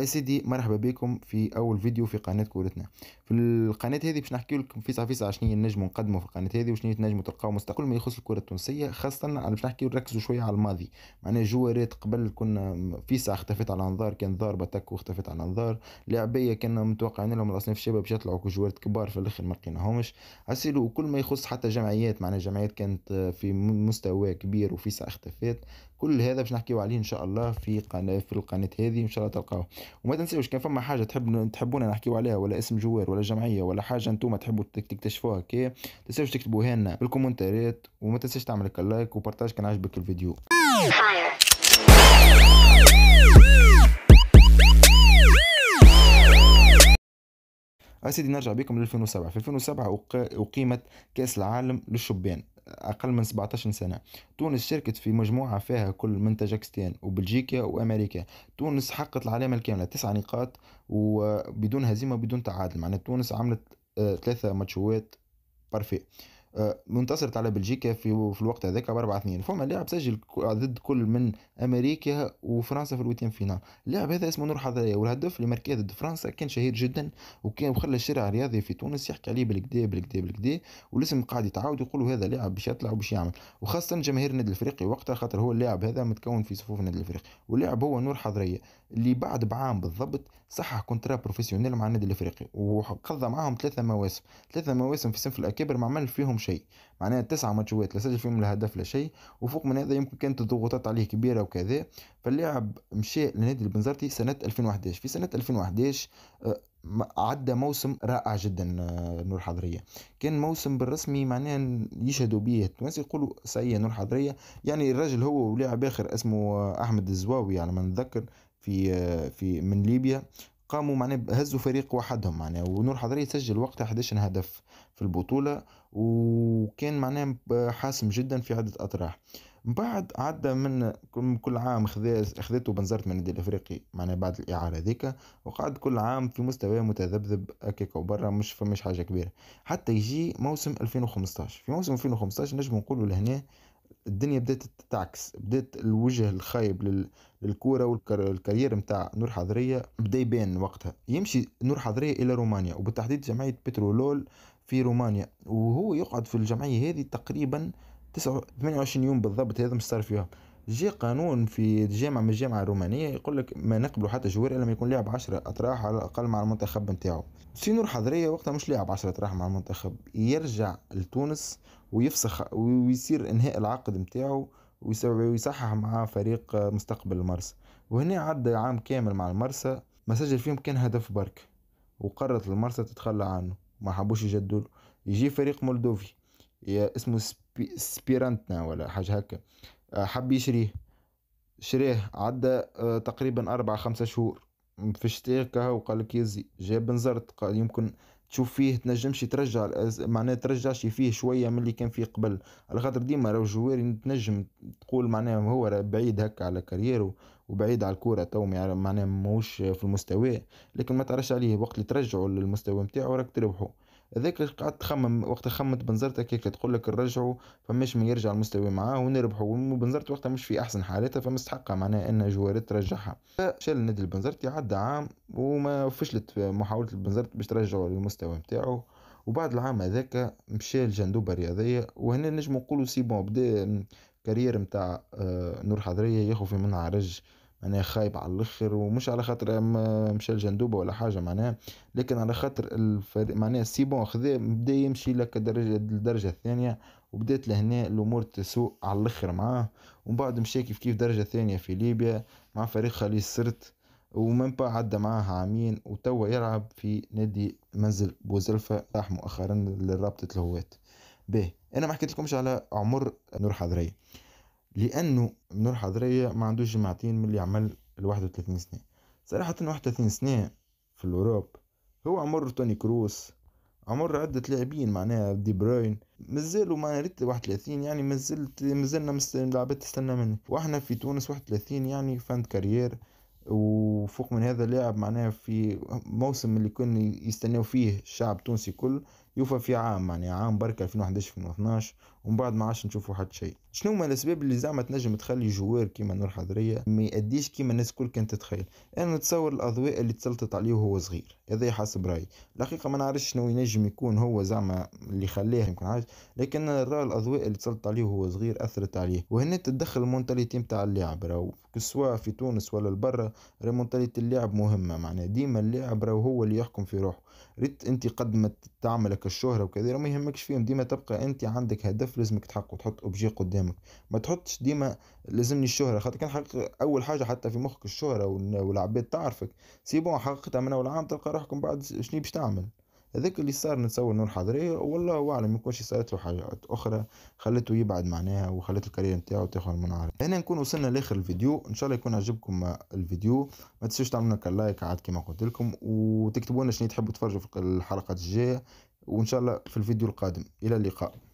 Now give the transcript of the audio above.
يا سيدي مرحبا بكم في اول فيديو في قناه كورتنا في القناه هذه باش نحكي لكم فيسع فيسع شنو نجموا نقدموا في القناه هذه وشنو تنجموا تلقاو مستقل ما يخص الكره التونسيه خاصه انا باش نحكي نركزوا شويه على الماضي معناها جوارات قبل كنا فيسع اختفت على انظار كان ضار باتاك واختفت على انظار لاعبيه كنا متوقعين لهم الاصناف الشباب باش يطلعوا كجوارات كبار في الاخر ما لقيناهمش عسيلو وكل ما يخص حتى جمعيات معناها جمعيات كانت في مستوى كبير وفيسع اختفت كل هذا باش نحكيو عليه ان شاء الله في قناه في القناه هذه ان شاء الله تلقاوه وما تنساوش كان فما حاجه تحب تحبونا نحكيو عليها ولا اسم جوار ولا جمعيه ولا حاجه انتم تحبوا تكتشفوها كي تنساوش تكتبوها لنا بالكومنتات وما تنساش تعمل لايك وبارتاج كان عجبك الفيديو اسيدي نرجع بكم ل 2007 في 2007 اقيمت كاس العالم للشبان أقل من 17 سنة تونس شاركت في مجموعة فيها كل من تاجكستان وبلجيكا وأمريكا تونس حققت العلامة الكاملة تسع نقاط وبدون هزيمة وبدون تعادل معناتها تونس عملت آه، ثلاثة ماتشوات بارفي انتصرت آه، على بلجيكا في في الوقت هذاك 4 اثنين فما لاعب سجل ضد كل من امريكا وفرنسا في الويتيم فينال اللاعب هذا اسمه نور حضريه والهدف اللي ماركيه ضد فرنسا كان شهير جدا وكان وخلى الشارع الرياضي في تونس يحكي عليه بالكدا بالكدا بالكدا والاسم قاعد يتعاود يقولوا هذا لاعب باش يطلع وباش يعمل وخاصه جماهير النادي الافريقي وقتها خاطر هو اللاعب هذا متكون في صفوف النادي الافريقي واللاعب هو نور حضريه اللي بعد بعام بالضبط صحح كونترا بروفيسيونيل مع النادي الافريقي وقضى معاهم ثلاثه مواسم ثلاثه مواسم في صنف الاكابر ما عمل فيهم شيء معناها تسعة ماتشوات لا سجل فيهم لا هدف لا شيء وفوق من هذا يمكن كانت الضغوطات عليه كبيرة وكذا فاللاعب مشى لنادي البنزرتي سنة 2011 في سنة 2011 آه، عدى موسم رائع جدا آه، نور حضريه كان موسم بالرسمي معناه يشهدوا به التوانسي يقولوا سيئة نور حضريه يعني الرجل هو ولاعب اخر اسمه احمد الزواوي على يعني ما نتذكر في آه، في من ليبيا قاموا معناه بهزوا فريق وحدهم معناه ونور حضري سجل وقتها 11 هدف في البطولة وكان معناه حاسم جدا في عدة أطراح من بعد عدى من كل عام خذيته خذته بنزرت من النادي الافريقي معناها بعد الاعاره ذيك وقعد كل عام في مستوى متذبذب هكاك وبرا مش فماش حاجه كبيره حتى يجي موسم 2015 في موسم 2015 نجم نقولوا لهنا الدنيا بدات تعكس بدات الوجه الخايب للكوره والكارير نتاع نور حضريه بدا يبان وقتها يمشي نور حضريه الى رومانيا وبالتحديد جمعيه بترولول في رومانيا وهو يقعد في الجمعيه هذه تقريبا تسعة 28 يوم بالضبط هذا مستار فيهم جي قانون في جامعة من الجامعة الرومانية يقول لك ما نقبلوا حتى جوار إلا ما يكون لاعب 10 أطراح على الأقل مع المنتخب نتاعو سينور حضرية وقتها مش لاعب 10 أطراح مع المنتخب يرجع لتونس ويفسخ ويصير إنهاء العقد نتاعو ويصحح مع فريق مستقبل المرسى وهنا عدى عام كامل مع المرسى ما سجل فيهم كان هدف برك وقررت المرسى تتخلى عنه ما حبوش يجدول يجي فريق مولدوفي اسمه سبيرانتنا ولا حاجة هكا آه، حب يشريه شراه عدى آه، تقريبا أربعة خمسة شهور في الشتاء وقال لك يزي جاب نزرت قال يمكن تشوف فيه تنجمش ترجع آه، معناها ترجعش فيه شويه من اللي كان فيه قبل على خاطر ديما لو جواري تنجم تقول معناها هو راه بعيد هكا على كاريرو وبعيد على الكوره تو معناها ماهوش في المستوى لكن ما تعرفش عليه وقت اللي ترجعوا للمستوى نتاعو راك تربحو هذاك قعدت تخمم وقت خمت بنزرت هكاك تقول لك نرجعوا فماش من يرجع المستوى معاه ونربحوا وبنزرت وقتها مش في احسن حالاتها فمستحقه معناها ان جوارت ترجعها فشال النادي البنزرتي عدى عام وما فشلت محاوله البنزرت باش ترجعه للمستوى نتاعو وبعد العام هذاك مشى الجندوبة الرياضية وهنا نجم نقولوا سي بون بدا كارير نتاع آه، نور حضرية ياخو في رج معناها خايب على الاخر ومش على خاطر مشى الجندوبه ولا حاجه معناها لكن على خاطر الفريق معناها سي بون خذا بدا يمشي لك الدرجه الدرجه الثانيه وبدات لهنا الامور تسوء على الاخر معاه ومن بعد مشى كيف كيف درجه ثانيه في ليبيا مع فريق خليج سرت ومن بعد عدى معاه عامين وتوا يلعب في نادي منزل بوزلفة راح مؤخرا لرابطة الهواة به انا ما حكيت لكمش على عمر نور حضرية لانه منور حضريه ما عندوش جماعتين من اللي عمل ال 31 سنه صراحه 31 سنه في الاوروب هو عمر توني كروس عمر عدة لاعبين معناها دي بروين مازالوا معناها ريت 31 يعني مازلت مازلنا لعبات تستنى منه واحنا في تونس 31 يعني فاند كارير وفوق من هذا لاعب معناها في موسم اللي كنا يستناو فيه الشعب التونسي كل يوفى في عام يعني عام برك 2011 2012 ومن بعد ما عادش نشوفوا حد شيء شنو هما الاسباب اللي زعما تنجم تخلي جوار كيما نور حضريه ما يأديش كيما الناس الكل كانت تتخيل انا نتصور الاضواء اللي تسلطت عليه وهو صغير هذا حسب رايي الحقيقه ما نعرفش شنو ينجم يكون هو زعما اللي خلاه يمكن عارف لكن نرى الاضواء اللي تسلطت عليه وهو صغير اثرت عليه وهنا تدخل المونتاليتي نتاع اللاعب راهو سواء في تونس ولا البرة راه مونتاليتي اللاعب مهمه معناها ديما اللاعب راهو هو اللي يحكم في روحه ريت انت قد ما تعمل يهمك الشهرة وكذا ما يهمكش فيهم ديما تبقى انت عندك هدف لازمك تحققه تحط اوبجي قدامك ما تحطش ديما لازمني الشهرة خاطر كان حقق اول حاجة حتى في مخك الشهرة والعباد تعرفك سي بون حققتها من اول عام تلقى روحكم بعد شنو باش تعمل هذاك اللي صار نتصور نور حضرية والله اعلم يكونش صارت له حاجات اخرى خلته يبعد معناها وخلت الكارير نتاعو تاخذ من عارف هنا نكون وصلنا لاخر الفيديو ان شاء الله يكون عجبكم الفيديو ما تنسوش تعملوا لنا كلايك عاد كما قلت لكم وتكتبوا لنا شنو تحبوا تفرجوا في الحلقات الجايه وإن شاء الله في الفيديو القادم إلى اللقاء